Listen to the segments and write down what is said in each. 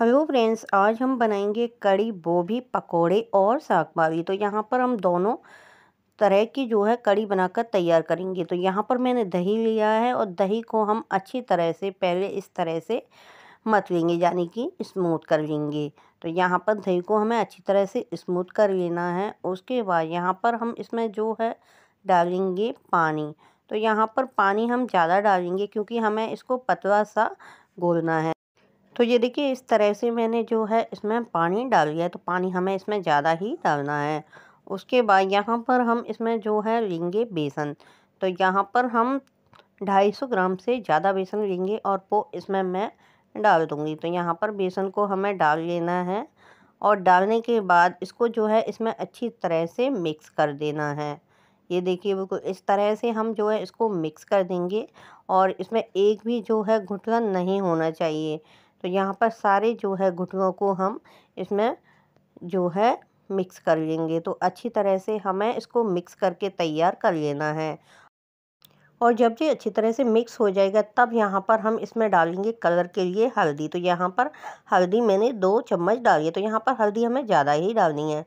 hello friends आज हम बनाएंगे कड़ी गोभी पकोड़े और साग भाजी तो यहाँ पर हम दोनों तरह की जो है कड़ी बनाकर तैयार करेंगे तो यहाँ पर मैंने दही लिया है और दही को हम अच्छी तरह से पहले इस तरह से मत लेंगे यानी कि स्मूथ कर लेंगे तो यहाँ पर दही को हमें अच्छी तरह से स्मूथ कर लेना है उसके बाद यहाँ पर हम इसमें जो है डालेंगे पानी तो यहाँ पर पानी हम ज़्यादा डालेंगे क्योंकि हमें इसको पतला सा घोलना है तो ये देखिए इस तरह से मैंने जो है इसमें पानी डाल दिया है तो पानी हमें इसमें ज़्यादा ही डालना है उसके बाद यहाँ पर हम इसमें जो है लेंगे बेसन तो यहाँ पर हम 250 ग्राम से ज़्यादा बेसन लेंगे और वो इसमें मैं डाल दूँगी तो यहाँ पर बेसन को हमें डाल लेना है और डालने के बाद इसको जो है इसमें अच्छी तरह से मिक्स कर देना है ये देखिए बिल्कुल इस तरह से हम जो है इसको मिक्स कर देंगे और इसमें एक भी जो है घुटन नहीं होना चाहिए तो यहाँ पर सारे जो है घुटनों को हम इसमें जो है मिक्स कर लेंगे तो अच्छी तरह से हमें इसको मिक्स करके तैयार कर लेना है और जब ये अच्छी तरह से मिक्स हो जाएगा तब यहाँ पर हम इसमें डालेंगे कलर के लिए हल्दी तो यहाँ पर हल्दी मैंने दो चम्मच डाली है तो यहाँ पर हल्दी हमें ज़्यादा ही डालनी है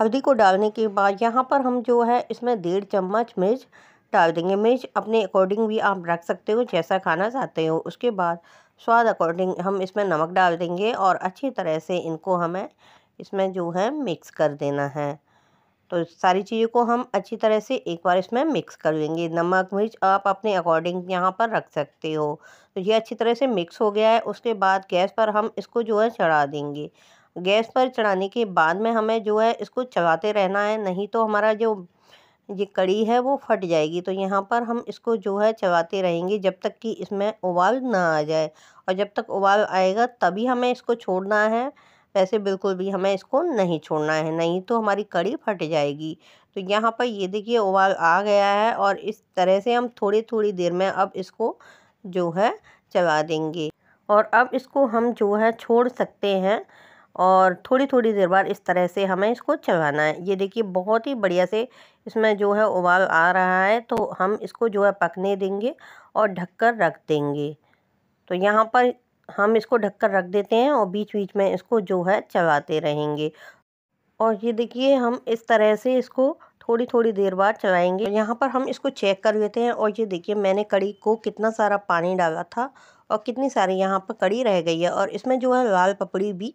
हल्दी को डालने के बाद यहाँ पर हम जो है इसमें डेढ़ चम्मच मिर्च डाल देंगे मिर्च अपने अकॉर्डिंग भी आप रख सकते हो जैसा खाना चाहते हो उसके बाद स्वाद अकॉर्डिंग हम इसमें नमक डाल देंगे और अच्छी तरह से इनको हमें इसमें जो है मिक्स कर देना है तो सारी चीज़ों को हम अच्छी तरह से एक बार इसमें मिक्स कर लेंगे नमक मिर्च आप अपने अकॉर्डिंग यहाँ पर रख सकते हो तो ये अच्छी तरह से मिक्स हो गया है उसके बाद गैस पर हम इसको जो है चढ़ा देंगे गैस पर चढ़ाने के बाद में हमें जो है इसको चलाते रहना है नहीं तो हमारा जो ये कड़ी है वो फट जाएगी तो यहाँ पर हम इसको जो है चबाते रहेंगे जब तक कि इसमें उबाल ना आ जाए और जब तक उबाल आएगा तभी हमें इसको छोड़ना है वैसे बिल्कुल भी हमें इसको नहीं छोड़ना है नहीं तो हमारी कड़ी फट जाएगी तो यहाँ पर ये देखिए उबाल आ गया है और इस तरह से हम थोड़ी थोड़ी देर में अब इसको जो है चबा देंगे और अब इसको हम जो है छोड़ सकते हैं और थोड़ी थोड़ी देर बाद इस तरह से हमें इसको चढ़ाना है ये देखिए बहुत ही बढ़िया से इसमें जो है उबाल आ रहा है तो हम इसको जो है पकने देंगे और ढककर रख देंगे तो यहाँ पर हम इसको ढककर रख देते हैं और बीच बीच में इसको जो है चलाते रहेंगे और ये देखिए हम इस तरह से इसको थोड़ी थोड़ी देर बाद चलाएंगे यहाँ पर हम इसको चेक कर लेते हैं और ये देखिए मैंने कड़ी को कितना सारा पानी डाला था और कितनी सारी यहाँ पर कड़ी रह गई है और इसमें जो है लाल पपड़ी भी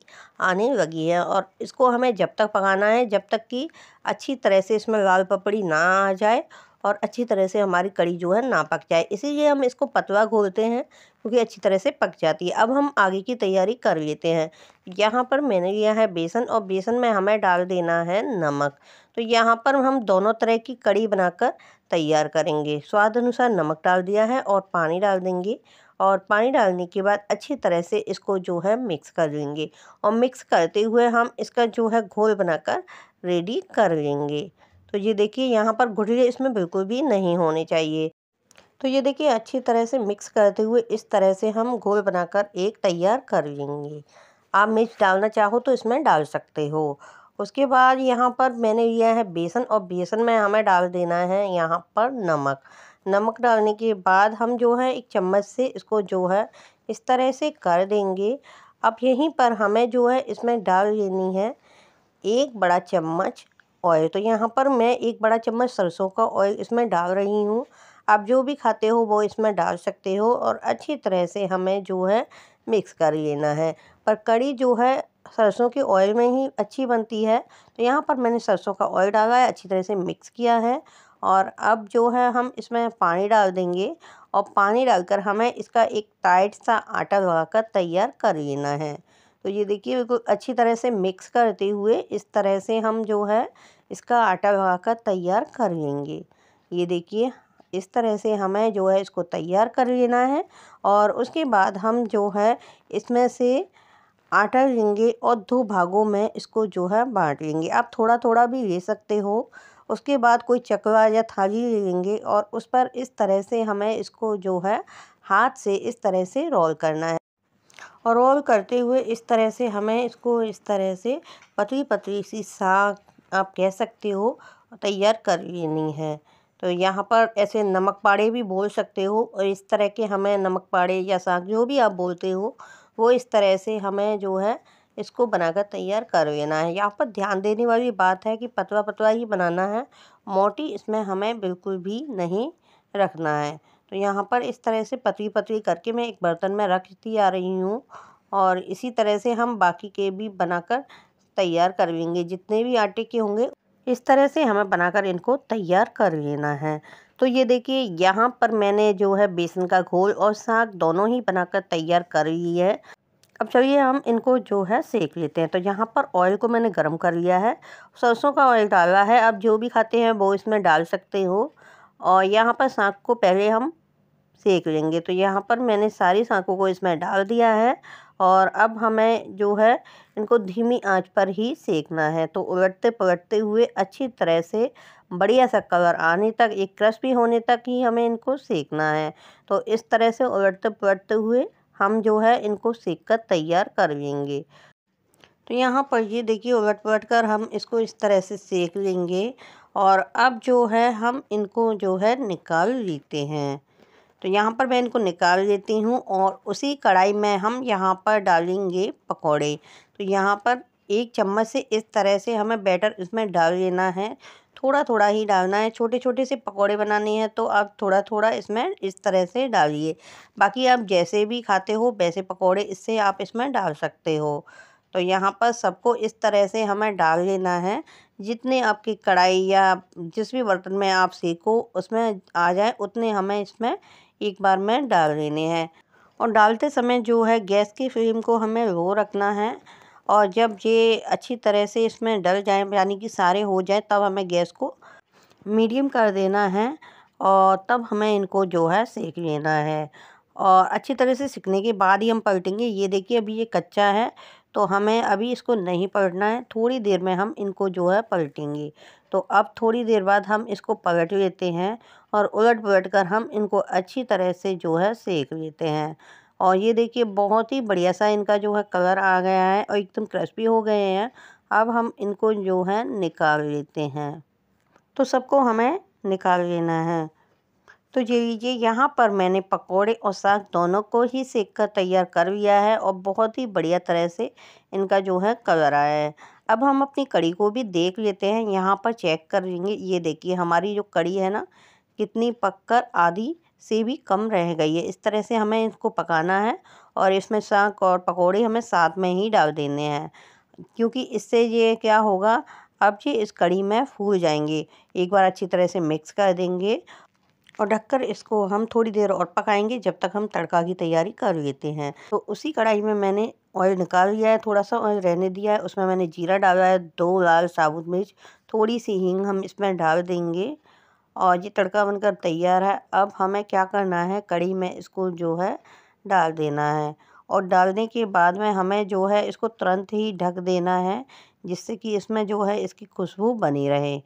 आने लगी है और इसको हमें जब तक पकाना है जब तक कि अच्छी तरह से इसमें लाल पपड़ी ना आ जाए और अच्छी तरह से हमारी कड़ी जो है ना पक जाए इसीलिए हम इसको पतवा घोलते हैं क्योंकि अच्छी तरह से पक जाती है अब हम आगे की तैयारी कर लेते हैं यहाँ पर मैंने लिया है बेसन और बेसन में हमें डाल देना है नमक तो यहाँ पर हम दोनों तरह की कड़ी बनाकर तैयार करेंगे स्वाद अनुसार नमक डाल दिया है और पानी डाल देंगे और पानी डालने के बाद अच्छी तरह से इसको जो है मिक्स कर लेंगे और मिक्स करते हुए हम इसका जो है घोल बनाकर रेडी कर लेंगे तो ये देखिए यहाँ पर घुटले इसमें बिल्कुल भी नहीं होने चाहिए तो ये देखिए अच्छी तरह से मिक्स करते हुए इस तरह से हम घोल बनाकर एक तैयार कर लेंगे आप मिर्च डालना चाहो तो इसमें डाल सकते हो उसके बाद यहाँ पर मैंने लिया है बेसन और बेसन में हमें डाल देना है यहाँ पर नमक नमक डालने के बाद हम जो है एक चम्मच से इसको जो है इस तरह से कर देंगे अब यहीं पर हमें जो है इसमें डाल लेनी है एक बड़ा चम्मच ऑयल तो यहाँ पर मैं एक बड़ा चम्मच सरसों का ऑयल इसमें डाल रही हूँ आप जो भी खाते हो वो इसमें डाल सकते हो और अच्छी तरह से हमें जो है मिक्स कर लेना है पर कड़ी जो है सरसों के ऑयल में ही अच्छी बनती है तो यहाँ पर मैंने सरसों का ऑयल डाला है अच्छी तरह से मिक्स किया है और अब जो है हम इसमें पानी डाल देंगे और पानी डालकर हमें इसका एक टाइट सा आटा लगाकर तैयार कर लेना है तो ये देखिए बिल्कुल अच्छी तरह से मिक्स करते हुए इस तरह से हम जो है इसका आटा लगाकर तैयार कर लेंगे ये देखिए इस तरह से हमें जो है इसको तैयार कर लेना है और उसके बाद हम जो है इसमें से आटा लेंगे और दो भागों में इसको जो है बांट लेंगे आप थोड़ा थोड़ा भी ले सकते हो उसके बाद कोई चकवा या थाली ले लेंगे और उस पर इस तरह से हमें इसको जो है हाथ से इस तरह से रोल करना है और रोल करते हुए इस तरह से हमें इसको इस तरह से पतली पतली सी साग आप कह सकते हो तैयार कर लेनी है तो यहाँ पर ऐसे नमक पाड़े भी बोल सकते हो और इस तरह के हमें नमक पाड़े या साग जो भी आप बोलते हो वो इस तरह से हमें जो है इसको बनाकर तैयार कर लेना है यहाँ पर ध्यान देने वाली बात है कि पतवा पतवा ही बनाना है मोटी इसमें हमें बिल्कुल भी नहीं रखना है तो यहाँ पर इस तरह से पतली पतली करके मैं एक बर्तन में रखती आ रही हूँ और इसी तरह से हम बाकी के भी बनाकर तैयार कर लेंगे जितने भी आटे के होंगे इस तरह से हमें बनाकर इनको तैयार कर लेना है तो ये देखिए यहाँ पर मैंने जो है बेसन का घोल और साग दोनों ही बनाकर तैयार कर ली है अब चलिए हम इनको जो है सेक लेते हैं तो यहाँ पर ऑयल को मैंने गर्म कर लिया है सरसों का ऑयल डाला है अब जो भी खाते हैं वो इसमें डाल सकते हो और यहाँ पर साँख को पहले हम सेक लेंगे तो यहाँ पर मैंने सारी साँखों को इसमें डाल दिया है और अब हमें जो है इनको धीमी आंच पर ही सेकना है तो उलटते पलटते हुए अच्छी तरह से बढ़िया सा कलर आने तक एक क्रस्पी होने तक ही हमें इनको सेकना है तो इस तरह से उलटते पलटते हुए हम जो है इनको सेक कर तैयार कर लेंगे तो यहाँ पर ये देखिए उलट पलट कर हम इसको इस तरह से सेक लेंगे और अब जो है हम इनको जो है निकाल लेते हैं तो यहाँ पर मैं इनको निकाल लेती हूँ और उसी कढ़ाई में हम यहाँ पर डालेंगे पकौड़े तो यहाँ पर एक चम्मच से इस तरह से हमें बैटर इसमें डाल लेना है थोड़ा थोड़ा ही डालना है छोटे छोटे से पकौड़े बनाने हैं तो आप थोड़ा थोड़ा इसमें इस तरह से डालिए बाकी आप जैसे भी खाते हो वैसे पकौड़े इससे आप इसमें डाल सकते हो तो यहाँ पर सबको इस तरह से हमें डाल लेना है जितने आपकी कढ़ाई या जिस भी बर्तन में आप सेको उसमें आ जाए उतने हमें इसमें एक बार में डाल लेने हैं और डालते समय जो है गैस की फ्लेम को हमें वो रखना है और जब ये अच्छी तरह से इसमें डल जाए यानी कि सारे हो जाए तब हमें गैस को मीडियम कर देना है और तब हमें इनको जो है सेक लेना है और अच्छी तरह से सीखने के बाद ही हम पलटेंगे ये देखिए अभी ये कच्चा है तो हमें अभी इसको नहीं पलटना है थोड़ी देर में हम इनको जो है पलटेंगे तो अब थोड़ी देर बाद हम इसको पलट लेते हैं और उलट पलट कर हम इनको अच्छी तरह से जो है सेक लेते हैं और ये देखिए बहुत ही बढ़िया सा इनका जो है कलर आ गया है और एकदम क्रिस्पी हो गए हैं अब हम इनको जो है निकाल लेते हैं तो सबको हमें निकाल लेना है तो ये लीजिए यहाँ पर मैंने पकोड़े और साग दोनों को ही सेक कर तैयार कर लिया है और बहुत ही बढ़िया तरह से इनका जो है कलर आया है अब हम अपनी कड़ी को भी देख लेते हैं यहाँ पर चेक कर लेंगे ये देखिए हमारी जो कड़ी है ना कितनी पककर आधी से भी कम रह गई है इस तरह से हमें इसको पकाना है और इसमें साग और पकौड़े हमें साथ में ही डाल देने हैं क्योंकि इससे ये क्या होगा अब ये इस कड़ी में फूल जाएंगे एक बार अच्छी तरह से मिक्स कर देंगे और ढककर इसको हम थोड़ी देर और पकाएंगे जब तक हम तड़का की तैयारी कर लेते हैं तो उसी कढ़ाई में मैंने ऑयल निकाल लिया है थोड़ा सा ऑयल रहने दिया है उसमें मैंने जीरा डाला है दो लाल साबुत मिर्च थोड़ी सी हींग हम इसमें डाल देंगे और ये तड़का बनकर तैयार है अब हमें क्या करना है कड़ी में इसको जो है डाल देना है और डालने के बाद में हमें जो है इसको तुरंत ही ढक देना है जिससे कि इसमें जो है इसकी खुशबू बनी रहे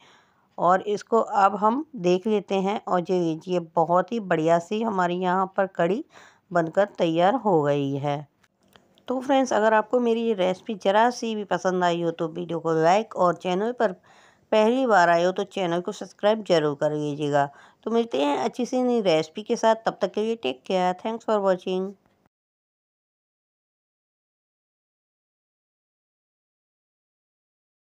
और इसको अब हम देख लेते हैं और ये लीजिए बहुत ही बढ़िया सी हमारी यहाँ पर कड़ी बनकर तैयार हो गई है तो फ्रेंड्स अगर आपको मेरी ये रेसिपी ज़रा सी भी पसंद आई हो तो वीडियो को लाइक और चैनल पर पहली बार आए हो तो चैनल को सब्सक्राइब जरूर कर लीजिएगा तो मिलते हैं अच्छी सी नई रेसिपी के साथ तब तक के लिए take care thanks for watching